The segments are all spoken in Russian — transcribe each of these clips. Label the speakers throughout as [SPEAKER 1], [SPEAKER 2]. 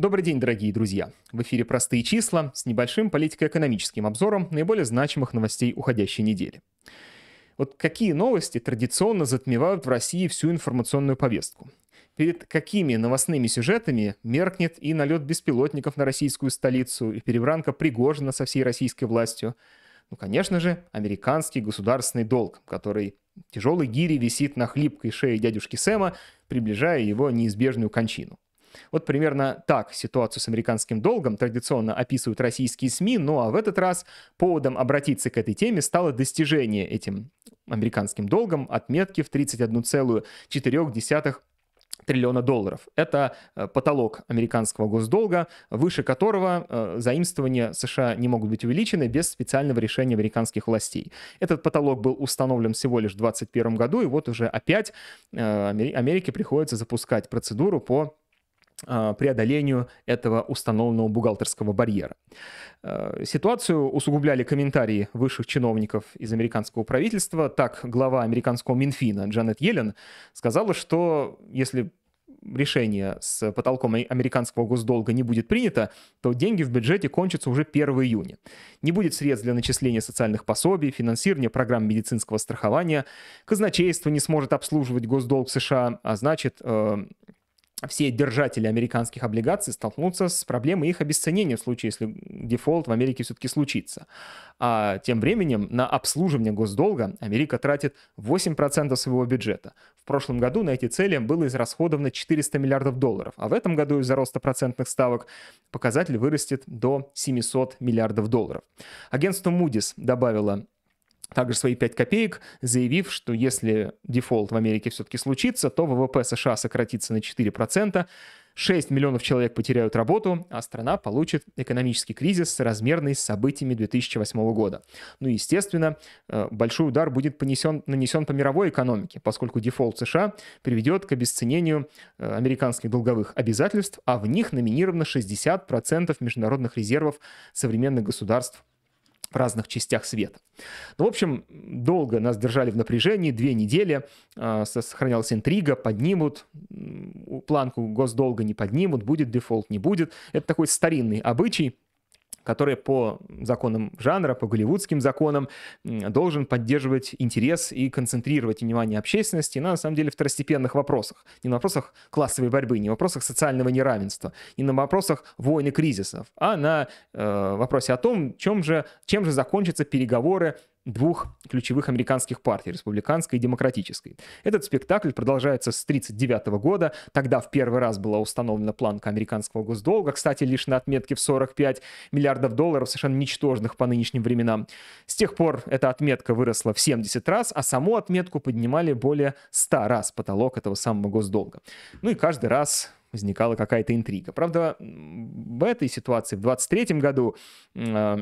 [SPEAKER 1] Добрый день, дорогие друзья! В эфире «Простые числа» с небольшим политико-экономическим обзором наиболее значимых новостей уходящей недели. Вот какие новости традиционно затмевают в России всю информационную повестку? Перед какими новостными сюжетами меркнет и налет беспилотников на российскую столицу, и перебранка Пригожина со всей российской властью? Ну, конечно же, американский государственный долг, который тяжелый гири висит на хлипкой шее дядюшки Сэма, приближая его неизбежную кончину. Вот примерно так ситуацию с американским долгом традиционно описывают российские СМИ, ну а в этот раз поводом обратиться к этой теме стало достижение этим американским долгом отметки в 31,4 триллиона долларов. Это э, потолок американского госдолга, выше которого э, заимствования США не могут быть увеличены без специального решения американских властей. Этот потолок был установлен всего лишь в 2021 году, и вот уже опять э, Америке приходится запускать процедуру по а, преодолению этого установленного бухгалтерского барьера. Э, ситуацию усугубляли комментарии высших чиновников из американского правительства. Так, глава американского Минфина Джанет Йеллен сказала, что если решение с потолком американского госдолга не будет принято, то деньги в бюджете кончатся уже 1 июня. Не будет средств для начисления социальных пособий, финансирования программ медицинского страхования, казначейство не сможет обслуживать госдолг США, а значит, э, все держатели американских облигаций столкнутся с проблемой их обесценения в случае, если дефолт в Америке все-таки случится. А тем временем на обслуживание госдолга Америка тратит 8% своего бюджета. В прошлом году на эти цели было израсходовано 400 миллиардов долларов, а в этом году из-за роста процентных ставок показатель вырастет до 700 миллиардов долларов. Агентство Moody's добавило также свои 5 копеек, заявив, что если дефолт в Америке все-таки случится, то ВВП США сократится на 4%, 6 миллионов человек потеряют работу, а страна получит экономический кризис, соразмерный с событиями 2008 года. Ну и, естественно, э, большой удар будет понесен, нанесен по мировой экономике, поскольку дефолт США приведет к обесценению э, американских долговых обязательств, а в них номинировано 60% международных резервов современных государств в разных частях света. Ну, в общем, долго нас держали в напряжении, две недели, э, сохранялась интрига, поднимут, планку госдолга не поднимут, будет дефолт, не будет. Это такой старинный обычай, который по законам жанра, по голливудским законам должен поддерживать интерес и концентрировать внимание общественности на, на самом деле, второстепенных вопросах. Не на вопросах классовой борьбы, не на вопросах социального неравенства, не на вопросах войн и кризисов, а на э, вопросе о том, чем же, чем же закончатся переговоры двух ключевых американских партий, республиканской и демократической. Этот спектакль продолжается с 1939 года, тогда в первый раз была установлена планка американского госдолга, кстати, лишь на отметке в 45 миллиардов долларов, совершенно ничтожных по нынешним временам. С тех пор эта отметка выросла в 70 раз, а саму отметку поднимали более 100 раз потолок этого самого госдолга. Ну и каждый раз возникала какая-то интрига. Правда, в этой ситуации, в 23 году э,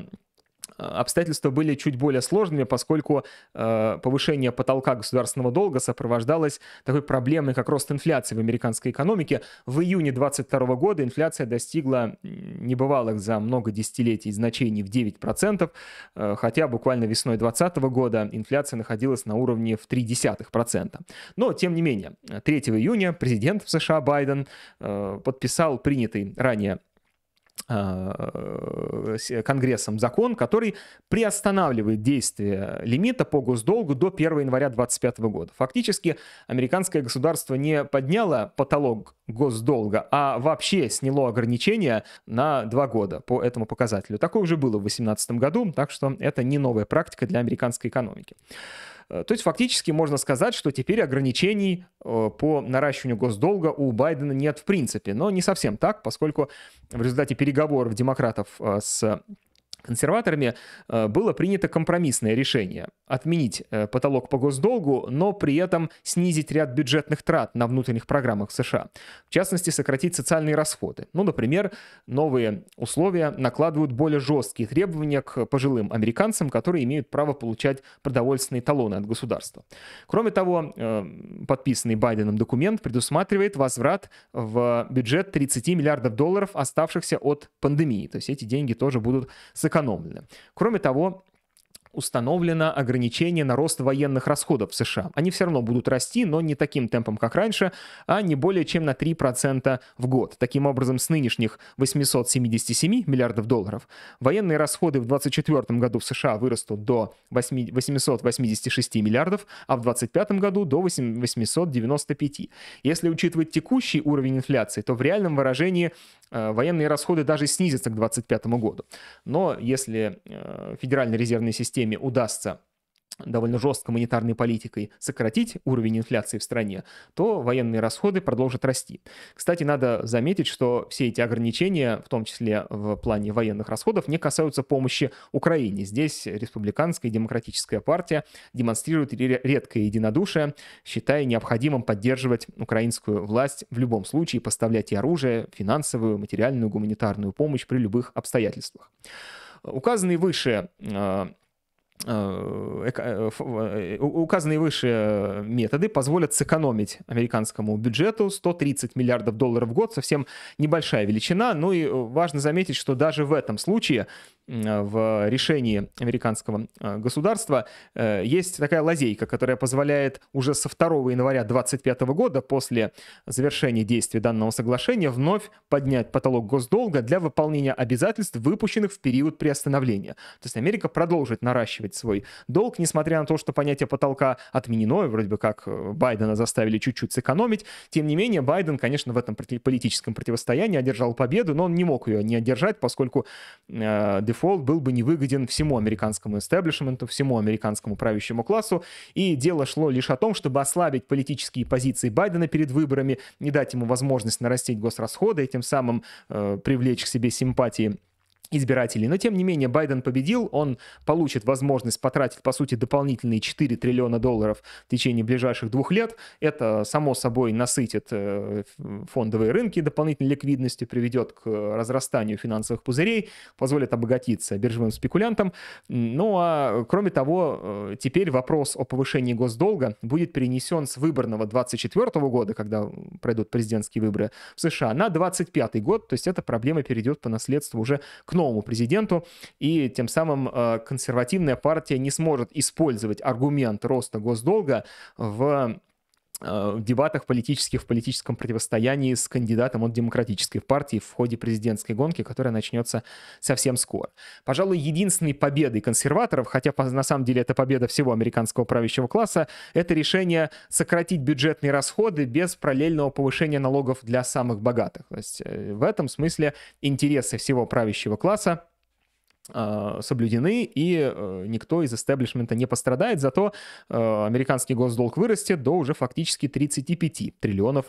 [SPEAKER 1] обстоятельства были чуть более сложными, поскольку э, повышение потолка государственного долга сопровождалось такой проблемой, как рост инфляции в американской экономике. В июне 2022 года инфляция достигла небывалых за много десятилетий значений в 9%, э, хотя буквально весной 2020 года инфляция находилась на уровне в 0,3%. Но, тем не менее, 3 июня президент в США Байден э, подписал принятый ранее э, Э, Конгрессом закон, который приостанавливает действие лимита по госдолгу до 1 января 2025 года. Фактически американское государство не подняло потолок госдолга, а вообще сняло ограничения на два года по этому показателю. Такое уже было в 2018 году, так что это не новая практика для американской экономики. Э, то есть фактически можно сказать, что теперь ограничений э, по наращиванию госдолга у Байдена нет в принципе. Но не совсем так, поскольку в результате переговоров демократов э, с консерваторами э, было принято компромиссное решение отменить э, потолок по госдолгу, но при этом снизить ряд бюджетных трат на внутренних программах США. В частности, сократить социальные расходы. Ну, например, новые условия накладывают более жесткие требования к пожилым американцам, которые имеют право получать продовольственные талоны от государства. Кроме того, э, подписанный Байденом документ предусматривает возврат в бюджет 30 миллиардов долларов, оставшихся от пандемии. То есть эти деньги тоже будут сокращены экономлены. Кроме того, установлено ограничение на рост военных расходов в США. Они все равно будут расти, но не таким темпом, как раньше, а не более чем на 3% в год. Таким образом, с нынешних 877 миллиардов долларов военные расходы в 2024 году в США вырастут до 8, 886 миллиардов, а в 2025 году до 8, 895. Если учитывать текущий уровень инфляции, то в реальном выражении э, военные расходы даже снизятся к 2025 году. Но если э, Федеральной резервной системе время удастся довольно жесткой монетарной политикой сократить уровень инфляции в стране, то военные расходы продолжат расти. Кстати, надо заметить, что все эти ограничения, в том числе в плане военных расходов, не касаются помощи Украине. Здесь республиканская и демократическая партия демонстрирует редкое единодушие, считая необходимым поддерживать украинскую власть в любом случае, поставлять ей оружие, финансовую, материальную, гуманитарную помощь при любых обстоятельствах. Указанные выше э, Э, э, э, указанные выше методы позволят сэкономить американскому бюджету 130 миллиардов долларов в год, совсем небольшая величина. Ну и важно заметить, что даже в этом случае в решении американского государства есть такая лазейка, которая позволяет уже со 2 января 2025 года после завершения действия данного соглашения вновь поднять потолок госдолга для выполнения обязательств, выпущенных в период приостановления. То есть Америка продолжит наращивать выплачивать свой долг, несмотря на то, что понятие потолка отменено, и вроде бы как э, Байдена заставили чуть-чуть сэкономить. Тем не менее, Байден, конечно, в этом политическом противостоянии одержал победу, но он не мог ее не одержать, поскольку э, дефолт был бы невыгоден всему американскому истеблишменту, всему американскому правящему классу, и дело шло лишь о том, чтобы ослабить политические позиции Байдена перед выборами, не дать ему возможность нарастить госрасходы и тем самым э, привлечь к себе симпатии избирателей. Но, тем не менее, Байден победил, он получит возможность потратить, по сути, дополнительные 4 триллиона долларов в течение ближайших двух лет. Это, само собой, насытит э, фондовые рынки дополнительной ликвидностью, приведет к разрастанию финансовых пузырей, позволит обогатиться биржевым спекулянтам. Ну а, кроме того, э, теперь вопрос о повышении госдолга будет перенесен с выборного 24 года, когда пройдут президентские выборы в США, на 25 год, то есть эта проблема перейдет по наследству уже к новому президенту, и тем самым э, консервативная партия не сможет использовать аргумент роста госдолга в Э, в дебатах политических, в политическом противостоянии с кандидатом от демократической партии в ходе президентской гонки, которая начнется совсем скоро. Пожалуй, единственной победой консерваторов, хотя на самом деле это победа всего американского правящего класса, это решение сократить бюджетные расходы без параллельного повышения налогов для самых богатых. То есть э, в этом смысле интересы всего правящего класса а, соблюдены, и э, никто из истеблишмента не пострадает. Зато э, американский госдолг вырастет до уже фактически 35 триллионов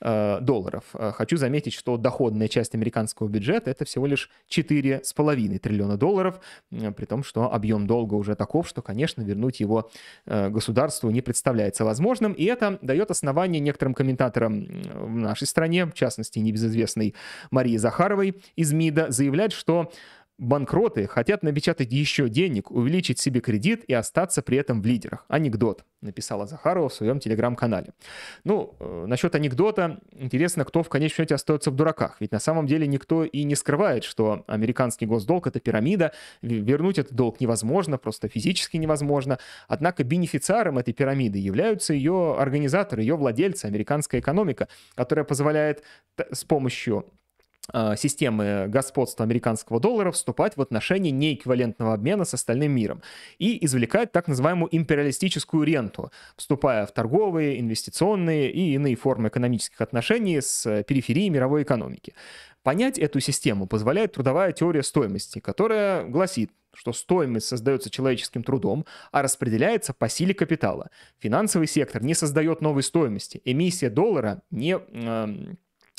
[SPEAKER 1] э, долларов. Хочу заметить, что доходная часть американского бюджета — это всего лишь 4,5 триллиона долларов, при том, что объем долга уже таков, что, конечно, вернуть его государству не представляется возможным. И это дает основание некоторым комментаторам в нашей стране, в частности, небезызвестной Марии Захаровой из МИДа, заявлять, что Банкроты хотят напечатать еще денег, увеличить себе кредит и остаться при этом в лидерах. Анекдот, написала Захарова в своем телеграм-канале. Ну, э, насчет анекдота, интересно, кто в конечном счете остается в дураках. Ведь на самом деле никто и не скрывает, что американский госдолг — это пирамида, вернуть этот долг невозможно, просто физически невозможно. Однако бенефициаром этой пирамиды являются ее организаторы, ее владельцы, американская экономика, которая позволяет с помощью Э, системы господства американского доллара вступать в отношения неэквивалентного обмена с остальным миром и извлекать так называемую империалистическую ренту, вступая в торговые, инвестиционные и иные формы экономических отношений с э, периферией мировой экономики. Понять эту систему позволяет трудовая теория стоимости, которая гласит, что стоимость создается человеческим трудом, а распределяется по силе капитала. Финансовый сектор не создает новой стоимости, эмиссия доллара не... Э,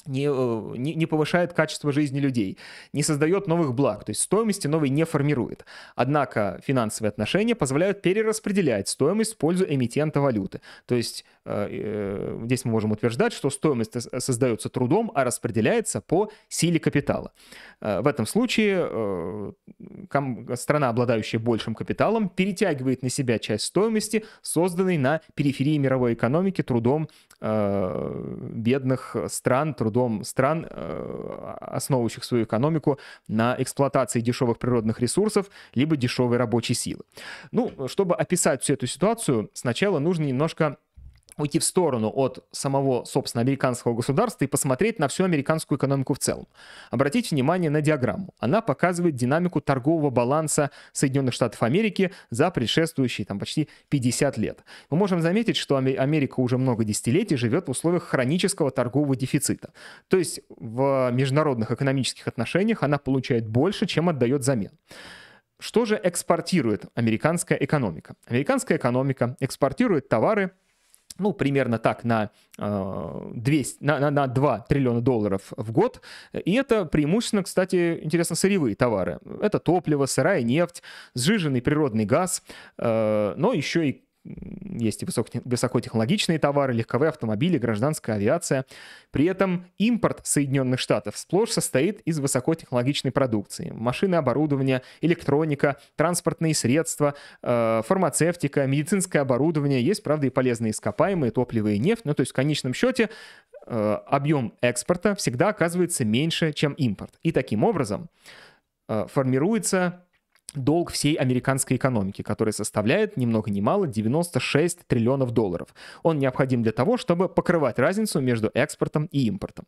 [SPEAKER 1] не, э, не, не повышает качество жизни людей, не создает новых благ, то есть стоимости новой не формирует. Однако финансовые отношения позволяют перераспределять стоимость в пользу эмитента валюты. То есть э, э здесь мы можем утверждать, что стоимость создается трудом, а распределяется по силе капитала. Э, в этом случае э, ком, страна, обладающая большим капиталом, перетягивает на себя часть стоимости, созданной на периферии мировой экономики трудом э, бедных стран, трудом трудом стран, э, основывающих свою экономику на эксплуатации дешевых природных ресурсов, либо дешевой рабочей силы. Ну, чтобы описать всю эту ситуацию, сначала нужно немножко уйти в сторону от самого, собственно, американского государства и посмотреть на всю американскую экономику в целом. Обратите внимание на диаграмму. Она показывает динамику торгового баланса Соединенных Штатов Америки за предшествующие там почти 50 лет. Мы можем заметить, что Америка уже много десятилетий живет в условиях хронического торгового дефицита. То есть в международных экономических отношениях она получает больше, чем отдает замен. Что же экспортирует американская экономика? Американская экономика экспортирует товары, ну, примерно так, на, 200, э, на, на, на 2 триллиона долларов в год. И это преимущественно, кстати, интересно, сырьевые товары. Это топливо, сырая нефть, сжиженный природный газ, э, но еще и есть и высокотехнологичные товары, легковые автомобили, гражданская авиация. При этом импорт Соединенных Штатов сплошь состоит из высокотехнологичной продукции. Машины, оборудование, электроника, транспортные средства, э, фармацевтика, медицинское оборудование. Есть, правда, и полезные ископаемые, топливо и нефть. Но, ну, то есть в конечном счете э, объем экспорта всегда оказывается меньше, чем импорт. И таким образом э, формируется долг всей американской экономики, который составляет ни много ни мало 96 триллионов долларов. Он необходим для того, чтобы покрывать разницу между экспортом и импортом.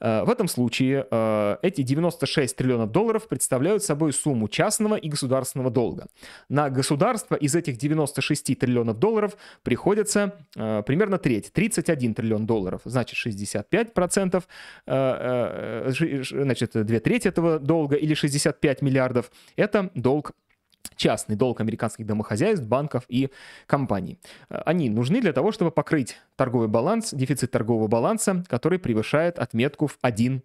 [SPEAKER 1] Э, в этом случае э, эти 96 триллионов долларов представляют собой сумму частного и государственного долга. На государство из этих 96 триллионов долларов приходится э, примерно треть, 31 триллион долларов, значит 65%, процентов, значит две трети этого долга или 65 миллиардов, это долг частный долг американских домохозяйств, банков и компаний. Э, они нужны для того, чтобы покрыть торговый баланс, дефицит торгового баланса, который превышает отметку в 1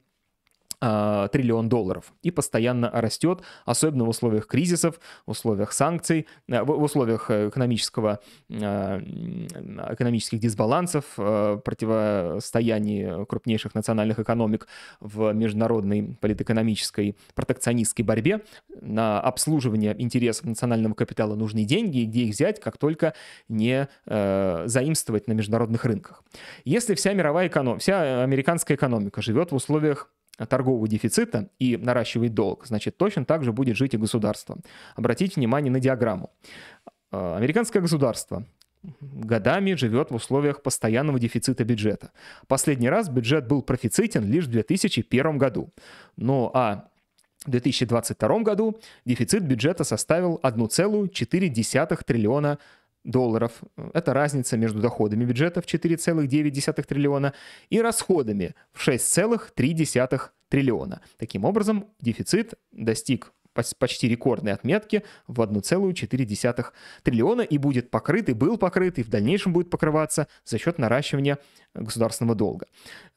[SPEAKER 1] э, триллион долларов и постоянно растет, особенно в условиях кризисов, в условиях санкций, э, в, в условиях экономического, э, экономических дисбалансов, э, противостояний крупнейших национальных экономик в международной политэкономической протекционистской борьбе. На обслуживание интересов национального капитала нужны деньги, где их взять, как только не э, заимствовать на международных рынках. Если вся мировая экономика, вся американская экономика живет в условиях торгового дефицита и наращивает долг, значит, точно так же будет жить и государство. Обратите внимание на диаграмму. А, американское государство годами живет в условиях постоянного дефицита бюджета. Последний раз бюджет был профицитен лишь в 2001 году. Ну а в 2022 году дефицит бюджета составил 1,4 триллиона долларов. Это разница между доходами бюджета в 4,9 триллиона и расходами в 6,3 триллиона. Таким образом, дефицит достиг почти рекордной отметки в 1,4 триллиона и будет покрыт, и был покрыт, и в дальнейшем будет покрываться за счет наращивания государственного долга.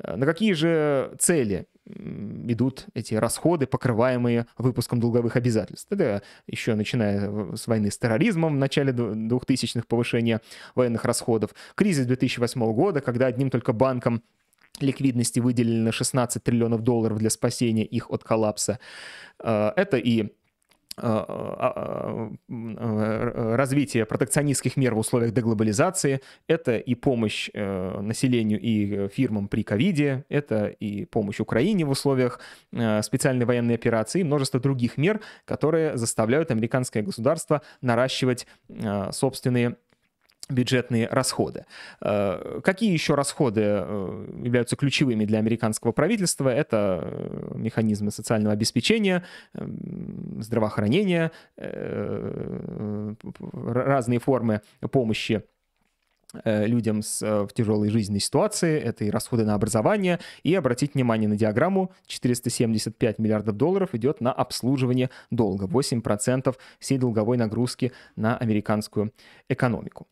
[SPEAKER 1] Э, на какие же цели идут эти расходы, покрываемые выпуском долговых обязательств. Это еще начиная с войны с терроризмом в начале 2000-х, повышение военных расходов, кризис 2008 года, когда одним только банком ликвидности выделено 16 триллионов долларов для спасения их от коллапса. Э, это и э, э, развитие протекционистских мер в условиях деглобализации, это и помощь населению и фирмам при ковиде, это и помощь Украине в условиях специальной военной операции, множество других мер, которые заставляют американское государство наращивать собственные бюджетные расходы. Э, какие еще расходы э, являются ключевыми для американского правительства? Это э, механизмы социального обеспечения, эм, здравоохранения, разные формы помощи людям с, в тяжелой жизненной ситуации, это и расходы на образование, и обратить внимание на диаграмму, 475 миллиардов долларов идет на обслуживание долга, 8% всей долговой нагрузки на американскую экономику.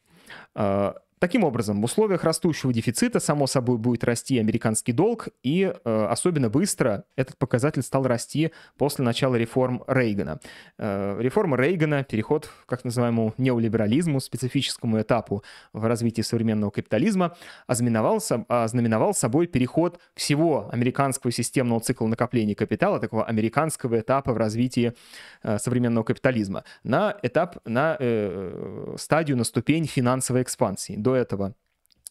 [SPEAKER 1] 呃。Таким образом, в условиях растущего дефицита, само собой, будет расти американский долг, и э, особенно быстро этот показатель стал расти после начала реформ Рейгана. Э, реформа Рейгана, переход к как называемому неолиберализму, специфическому этапу в развитии современного капитализма, ознаменовался, а ознаменовал собой переход всего американского системного цикла накопления капитала, такого американского этапа в развитии э, современного капитализма, на этап, на э, э стадию, на ступень финансовой экспансии до этого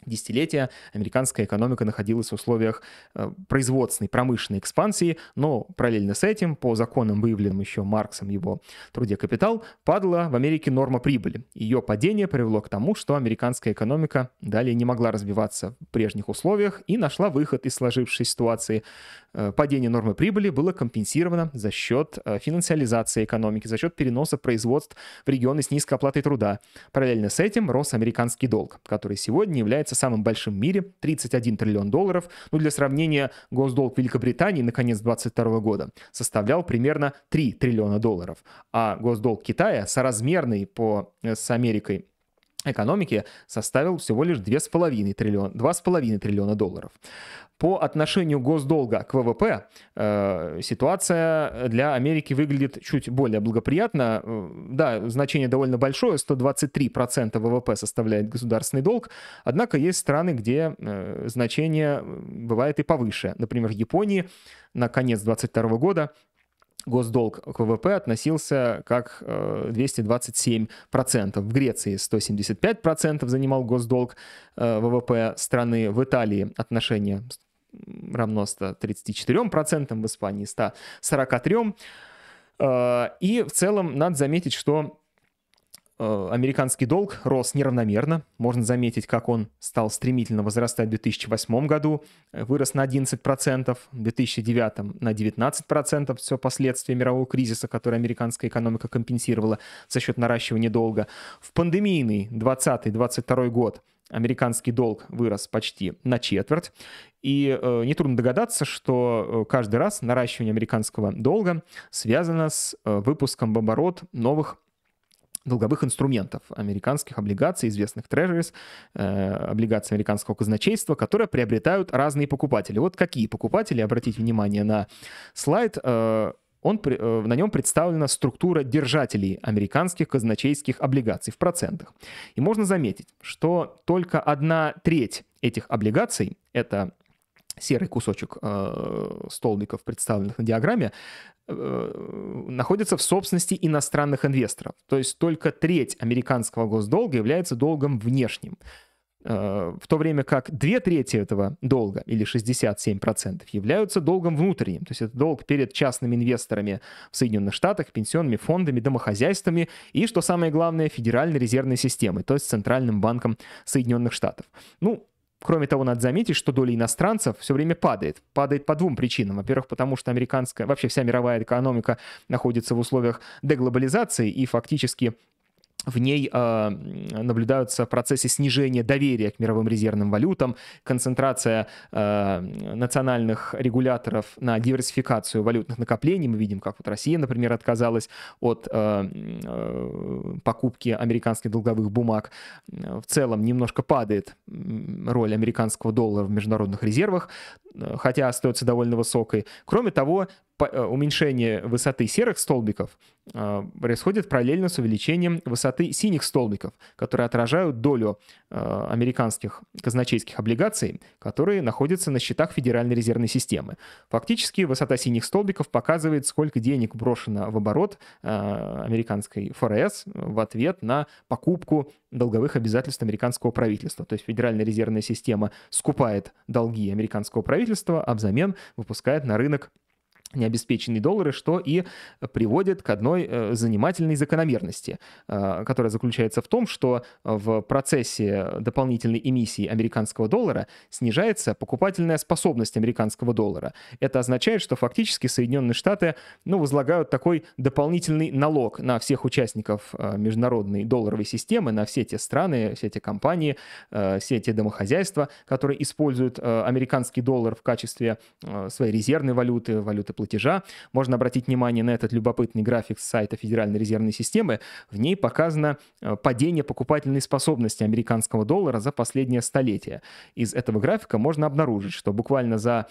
[SPEAKER 1] десятилетия американская экономика находилась в условиях э, производственной, промышленной экспансии, но параллельно с этим, по законам, выявленным еще Марксом его труде «Капитал», падала в Америке норма прибыли. Ее падение привело к тому, что американская экономика далее не могла развиваться в прежних условиях и нашла выход из сложившейся ситуации Э, падение нормы прибыли было компенсировано за счет э, финансиализации экономики, за счет переноса производств в регионы с низкой оплатой труда. Параллельно с этим рос американский долг, который сегодня является самым большим в мире – 31 триллион долларов. Ну, для сравнения, госдолг Великобритании на конец 2022 года составлял примерно 3 триллиона долларов, а госдолг Китая, соразмерный по, э, с Америкой экономики составил всего лишь 2,5 триллиона, 2,5 триллиона долларов. По отношению госдолга к ВВП э, ситуация для Америки выглядит чуть более благоприятно. Э, да, значение довольно большое, 123% ВВП составляет государственный долг, однако есть страны, где э, значение бывает и повыше. Например, в Японии на конец 2022 года госдолг к ВВП относился как 227%. Э, в Греции 175% занимал госдолг э, ВВП страны. В Италии отношение равно 134%, в Испании 143%. Э, и в целом надо заметить, что Э, американский долг рос неравномерно. Можно заметить, как он стал стремительно возрастать в 2008 году, э, вырос на 11%, в 2009 на 19%, все последствия мирового кризиса, который американская экономика компенсировала за счет наращивания долга. В пандемийный 2020-2022 год американский долг вырос почти на четверть. И э, нетрудно догадаться, что э, каждый раз наращивание американского долга связано с э, выпуском в оборот новых долговых инструментов, американских облигаций, известных трежерис, э, облигаций американского казначейства, которые приобретают разные покупатели. Вот какие покупатели, обратите внимание на слайд, э, он, э, на нем представлена структура держателей американских казначейских облигаций в процентах. И можно заметить, что только одна треть этих облигаций, это серый кусочек э, столбиков, представленных на диаграмме, э, находится в собственности иностранных инвесторов. То есть только треть американского госдолга является долгом внешним. Э, в то время как две трети этого долга, или 67%, являются долгом внутренним. То есть это долг перед частными инвесторами в Соединенных Штатах, пенсионными фондами, домохозяйствами и, что самое главное, Федеральной резервной системой, то есть Центральным банком Соединенных Штатов. Ну, Кроме того, надо заметить, что доля иностранцев все время падает. Падает по двум причинам. Во-первых, потому что американская, вообще вся мировая экономика находится в условиях деглобализации, и фактически в ней э, наблюдаются процессы снижения доверия к мировым резервным валютам, концентрация э, национальных регуляторов на диверсификацию валютных накоплений. Мы видим, как вот Россия, например, отказалась от э, э, покупки американских долговых бумаг. В целом немножко падает роль американского доллара в международных резервах, хотя остается довольно высокой. Кроме того, Э, уменьшение высоты серых столбиков э, происходит параллельно с увеличением высоты синих столбиков, которые отражают долю э, американских казначейских облигаций, которые находятся на счетах Федеральной резервной системы. Фактически высота синих столбиков показывает, сколько денег брошено в оборот американской ФРС в ответ на покупку долговых обязательств американского правительства. То есть Федеральная резервная система скупает долги американского правительства, а взамен выпускает на рынок необеспеченные доллары, что и приводит к одной э, занимательной закономерности, э, которая заключается в том, что в процессе дополнительной эмиссии американского доллара снижается покупательная способность американского доллара. Это означает, что фактически Соединенные Штаты ну, возлагают такой дополнительный налог на всех участников э, международной долларовой системы, на все те страны, все те компании, все те домохозяйства, которые используют американский доллар в качестве своей резервной валюты, валюты платежей платежа. Можно обратить внимание на этот любопытный график с сайта Федеральной резервной системы. В ней показано э, падение покупательной способности американского доллара за последнее столетие. Из этого графика можно обнаружить, что буквально за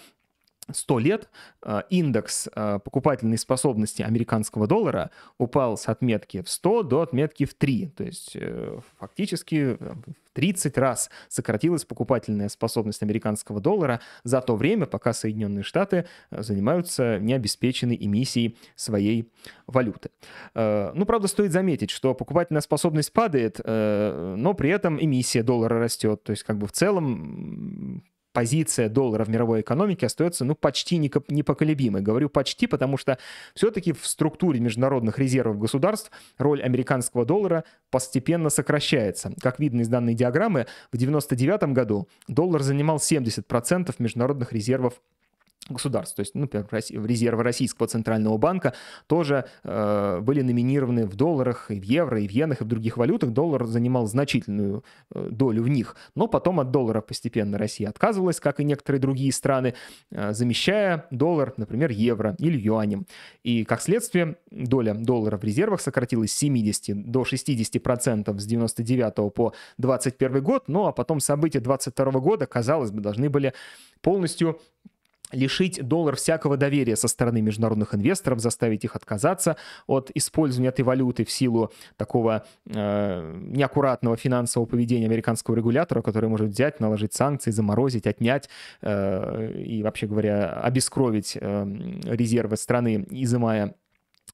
[SPEAKER 1] 100 лет э, индекс э, покупательной способности американского доллара упал с отметки в 100 до отметки в 3. То есть э, фактически в 30 раз сократилась покупательная способность американского доллара за то время, пока Соединенные Штаты занимаются необеспеченной эмиссией своей валюты. Ну, правда, стоит заметить, что покупательная способность падает, но при этом эмиссия доллара растет. То есть как бы в целом позиция доллара в мировой экономике остается, ну, почти непоколебимой. Говорю почти, потому что все-таки в структуре международных резервов государств роль американского доллара постепенно сокращается. Как видно из данной диаграммы, в 1999 году доллар занимал 70% международных резервов государств. То есть, например, резервы Российского Центрального Банка тоже э, были номинированы в долларах, и в евро, и в иенах, и в других валютах. Доллар занимал значительную э, долю в них. Но потом от доллара постепенно Россия отказывалась, как и некоторые другие страны, э, замещая доллар, например, евро или юанем. И, как следствие, доля доллара в резервах сократилась с 70 до 60% процентов с 99 по 21 год. Ну, а потом события 22 года, казалось бы, должны были полностью лишить доллар всякого доверия со стороны международных инвесторов, заставить их отказаться от использования этой валюты в силу такого э, неаккуратного финансового поведения американского регулятора, который может взять, наложить санкции, заморозить, отнять э, и, вообще говоря, обескровить э, резервы страны, изымая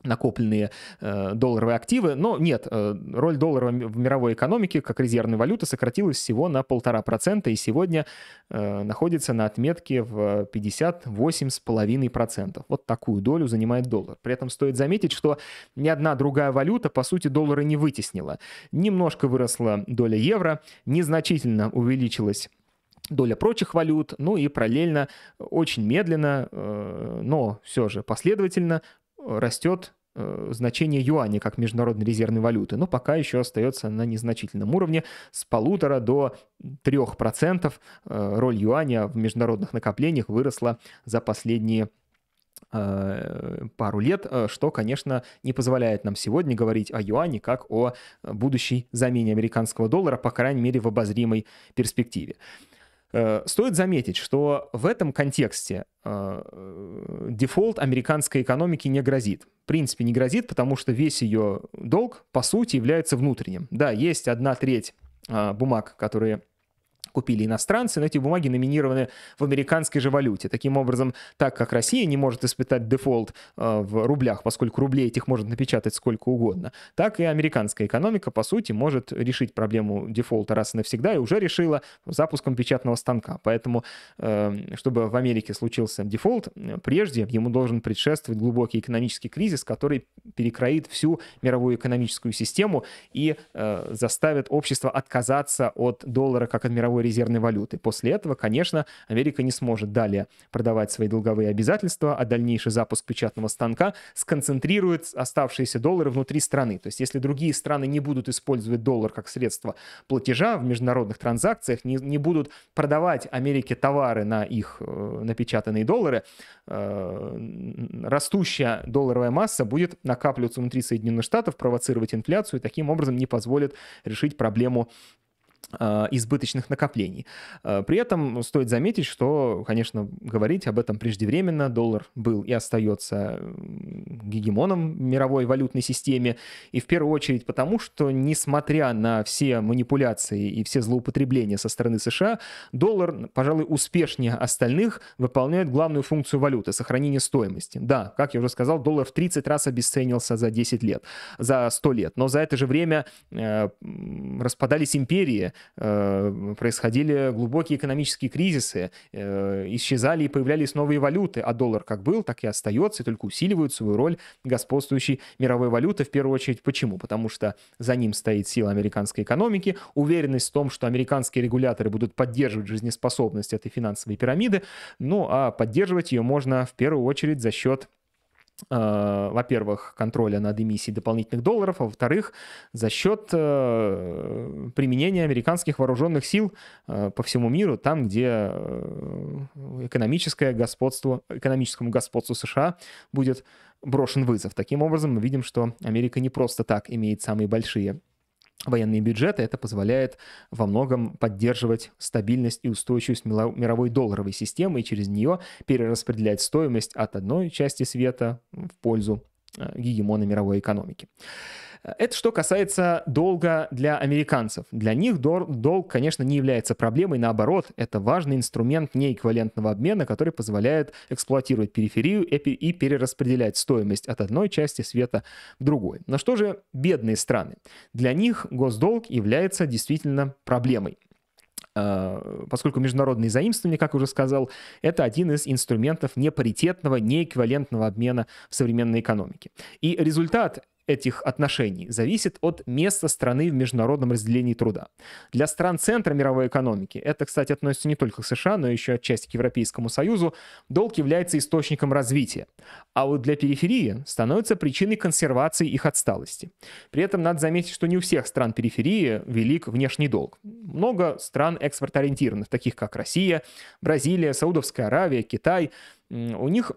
[SPEAKER 1] накопленные э, долларовые активы. Но нет, э, роль доллара в мировой экономике как резервной валюты сократилась всего на полтора процента и сегодня э, находится на отметке в 58,5%. Вот такую долю занимает доллар. При этом стоит заметить, что ни одна другая валюта, по сути, доллара не вытеснила. Немножко выросла доля евро, незначительно увеличилась доля прочих валют, ну и параллельно э, очень медленно, э, но все же последовательно растет э, значение юаня как международной резервной валюты, но пока еще остается на незначительном уровне с полутора до трех процентов э, роль юаня в международных накоплениях выросла за последние э, пару лет, что, конечно, не позволяет нам сегодня говорить о юане как о будущей замене американского доллара, по крайней мере, в обозримой перспективе. Э, стоит заметить, что в этом контексте э, дефолт американской экономики не грозит. В принципе, не грозит, потому что весь ее долг, по сути, является внутренним. Да, есть одна треть э, бумаг, которые купили иностранцы, но эти бумаги номинированы в американской же валюте. Таким образом, так как Россия не может испытать дефолт э, в рублях, поскольку рублей этих может напечатать сколько угодно, так и американская экономика, по сути, может решить проблему дефолта раз и навсегда и уже решила запуском печатного станка. Поэтому, э, чтобы в Америке случился дефолт, прежде ему должен предшествовать глубокий экономический кризис, который перекроит всю мировую экономическую систему и э, заставит общество отказаться от доллара как от мировой мировой резервной валюты. После этого, конечно, Америка не сможет далее продавать свои долговые обязательства, а дальнейший запуск печатного станка сконцентрирует оставшиеся доллары внутри страны. То есть если другие страны не будут использовать доллар как средство платежа в международных транзакциях, не, не будут продавать Америке товары на их э, напечатанные доллары, э, растущая долларовая масса будет накапливаться внутри Соединенных Штатов, провоцировать инфляцию и таким образом не позволит решить проблему а, избыточных накоплений. А, при этом стоит заметить, что, конечно, говорить об этом преждевременно. Доллар был и остается гегемоном в мировой валютной системе. И в первую очередь потому, что, несмотря на все манипуляции и все злоупотребления со стороны США, доллар, пожалуй, успешнее остальных выполняет главную функцию валюты — сохранение стоимости. Да, как я уже сказал, доллар в 30 раз обесценился за 10 лет, за 100 лет. Но за это же время э, распадались империи, Э, происходили глубокие экономические кризисы, э, исчезали и появлялись новые валюты, а доллар как был, так и остается, и только усиливают свою роль господствующей мировой валюты. В первую очередь почему? Потому что за ним стоит сила американской экономики, уверенность в том, что американские регуляторы будут поддерживать жизнеспособность этой финансовой пирамиды, ну а поддерживать ее можно в первую очередь за счет Э, во-первых, контроля над эмиссией дополнительных долларов, а во-вторых, за счет э, применения американских вооруженных сил э, по всему миру, там, где экономическое господство, экономическому господству США будет брошен вызов. Таким образом, мы видим, что Америка не просто так имеет самые большие военные бюджеты, это позволяет во многом поддерживать стабильность и устойчивость мировой долларовой системы и через нее перераспределять стоимость от одной части света в пользу э, гегемона мировой экономики. Это что касается долга для американцев. Для них долг, конечно, не является проблемой, наоборот, это важный инструмент неэквивалентного обмена, который позволяет эксплуатировать периферию и перераспределять стоимость от одной части света в другой. Но что же бедные страны? Для них госдолг является действительно проблемой а, поскольку международные заимствования, как уже сказал, это один из инструментов непаритетного, неэквивалентного обмена в современной экономике. И результат этих отношений зависит от места страны в международном разделении труда. Для стран центра мировой экономики, это, кстати, относится не только к США, но еще отчасти к Европейскому Союзу, долг является источником развития. А вот для периферии становится причиной консервации их отсталости. При этом надо заметить, что не у всех стран периферии велик внешний долг. Много стран экспортоориентированных, таких как Россия, Бразилия, Саудовская Аравия, Китай. У них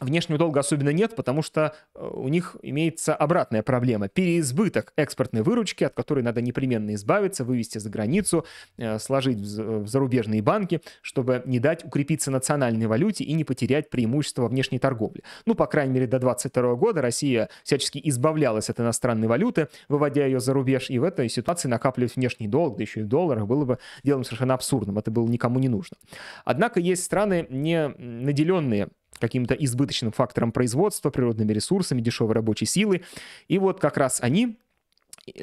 [SPEAKER 1] Внешнего долга особенно нет, потому что э, у них имеется обратная проблема. Переизбыток экспортной выручки, от которой надо непременно избавиться, вывести за границу, э, сложить э, в зарубежные банки, чтобы не дать укрепиться национальной валюте и не потерять преимущество во внешней торговле. Ну, по крайней мере, до 2022 года Россия всячески избавлялась от иностранной валюты, выводя ее за рубеж, и в этой ситуации накапливать внешний долг, да еще и в долларах, было бы делом совершенно абсурдным, это было никому не нужно. Однако есть страны, не наделенные каким-то избыточным фактором производства, природными ресурсами, дешевой рабочей силы. И вот как раз они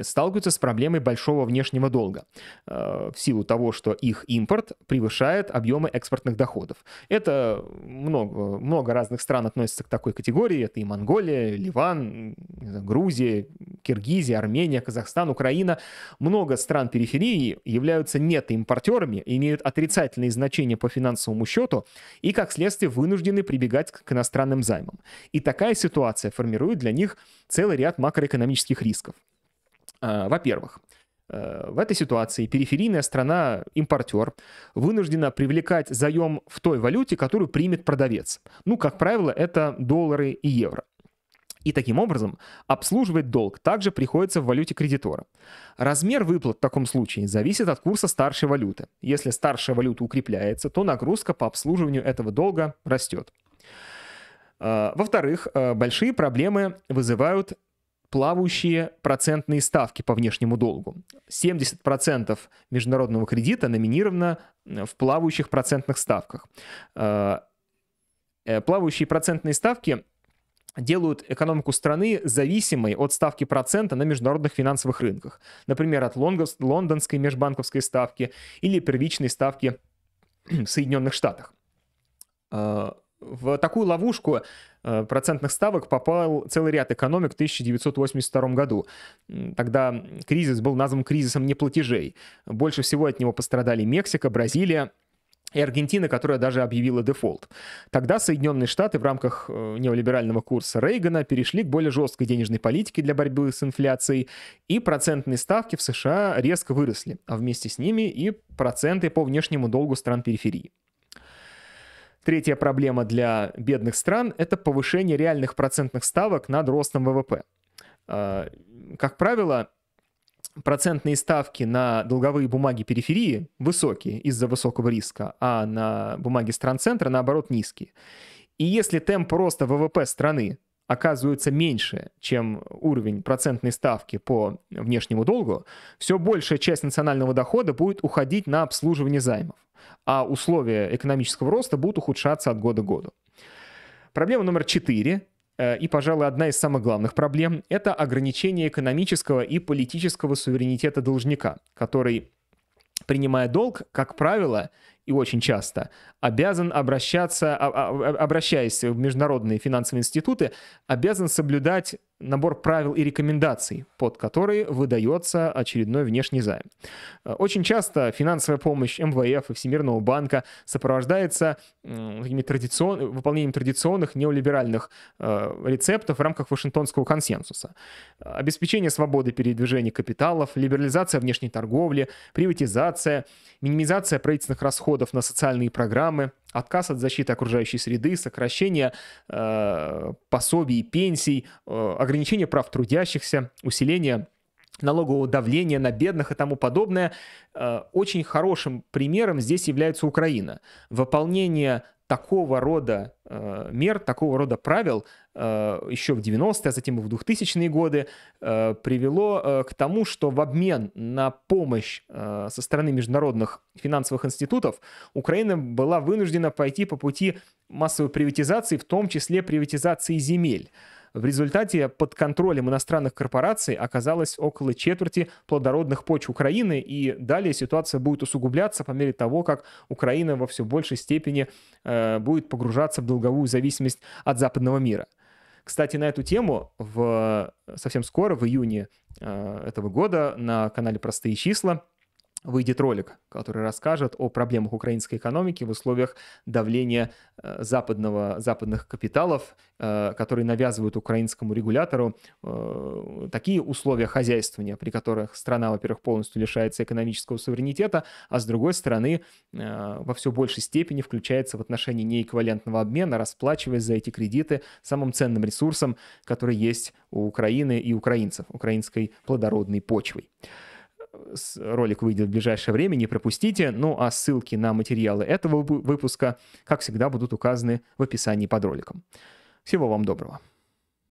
[SPEAKER 1] сталкиваются с проблемой большого внешнего долга э, в силу того, что их импорт превышает объемы экспортных доходов. Это много, много разных стран относится к такой категории. Это и Монголия, Ливан, Грузия, Киргизия, Армения, Казахстан, Украина. Много стран периферии являются нет импортерами, имеют отрицательные значения по финансовому счету и, как следствие, вынуждены прибегать к иностранным займам. И такая ситуация формирует для них целый ряд макроэкономических рисков. А, во-первых, э, в этой ситуации периферийная страна, импортер, вынуждена привлекать заем в той валюте, которую примет продавец. Ну, как правило, это доллары и евро. И таким образом обслуживать долг также приходится в валюте кредитора. Размер выплат в таком случае зависит от курса старшей валюты. Если старшая валюта укрепляется, то нагрузка по обслуживанию этого долга растет. А, во-вторых, э, большие проблемы вызывают плавающие процентные ставки по внешнему долгу. 70% международного кредита номинировано э, в плавающих процентных ставках. Э, э, плавающие процентные ставки делают экономику страны зависимой от ставки процента на международных финансовых рынках. Например, от лондонской межбанковской ставки или первичной ставки в Соединенных Штатах. В такую ловушку э, процентных ставок попал целый ряд экономик в 1982 году. Тогда кризис был назван кризисом неплатежей. Больше всего от него пострадали Мексика, Бразилия, и Аргентина, которая даже объявила дефолт. Тогда Соединенные Штаты в рамках э, неолиберального курса Рейгана перешли к более жесткой денежной политике для борьбы с инфляцией, и процентные ставки в США резко выросли, а вместе с ними и проценты по внешнему долгу стран периферии. Третья проблема для бедных стран — это повышение реальных процентных ставок над ростом ВВП. А, как правило, процентные ставки на долговые бумаги периферии высокие из-за высокого риска, а на бумаги стран центра, наоборот, низкие. И если темп роста ВВП страны оказываются меньше, чем уровень процентной ставки по внешнему долгу, все большая часть национального дохода будет уходить на обслуживание займов, а условия экономического роста будут ухудшаться от года к году. Проблема номер четыре э, и, пожалуй, одна из самых главных проблем – это ограничение экономического и политического суверенитета должника, который, принимая долг, как правило, и очень часто, обязан обращаться, а, а, а, обращаясь в международные финансовые институты, обязан соблюдать набор правил и рекомендаций, под которые выдается очередной внешний займ. Э, очень часто финансовая помощь МВФ и Всемирного банка сопровождается традицион... выполнением традиционных неолиберальных э, рецептов в рамках Вашингтонского консенсуса. Обеспечение свободы передвижения капиталов, либерализация внешней торговли, приватизация, минимизация правительственных расходов расходов на социальные программы, отказ от защиты окружающей среды, сокращение э, пособий и пенсий, э, ограничение прав трудящихся, усиление налогового давления на бедных и тому подобное. Э, очень хорошим примером здесь является Украина. Выполнение такого рода э, мер, такого рода правил э, еще в 90-е, а затем и в 2000-е годы э, привело э, к тому, что в обмен на помощь э, со стороны международных финансовых институтов Украина была вынуждена пойти по пути массовой приватизации, в том числе приватизации земель. В результате под контролем иностранных корпораций оказалось около четверти плодородных почв Украины, и далее ситуация будет усугубляться по мере того, как Украина во все большей степени э, будет погружаться в долговую зависимость от западного мира. Кстати, на эту тему в, совсем скоро, в июне э, этого года, на канале «Простые числа» выйдет ролик, который расскажет о проблемах украинской экономики в условиях давления э, западного, западных капиталов, э, которые навязывают украинскому регулятору э, такие условия хозяйствования, при которых страна, во-первых, полностью лишается экономического суверенитета, а с другой стороны во все большей степени включается в отношении неэквивалентного обмена, расплачиваясь за эти кредиты самым ценным ресурсом, который есть у Украины и украинцев, украинской плодородной почвой ролик выйдет в ближайшее время, не пропустите. Ну а ссылки на материалы этого выпуска, как всегда, будут указаны в описании под роликом. Всего вам доброго.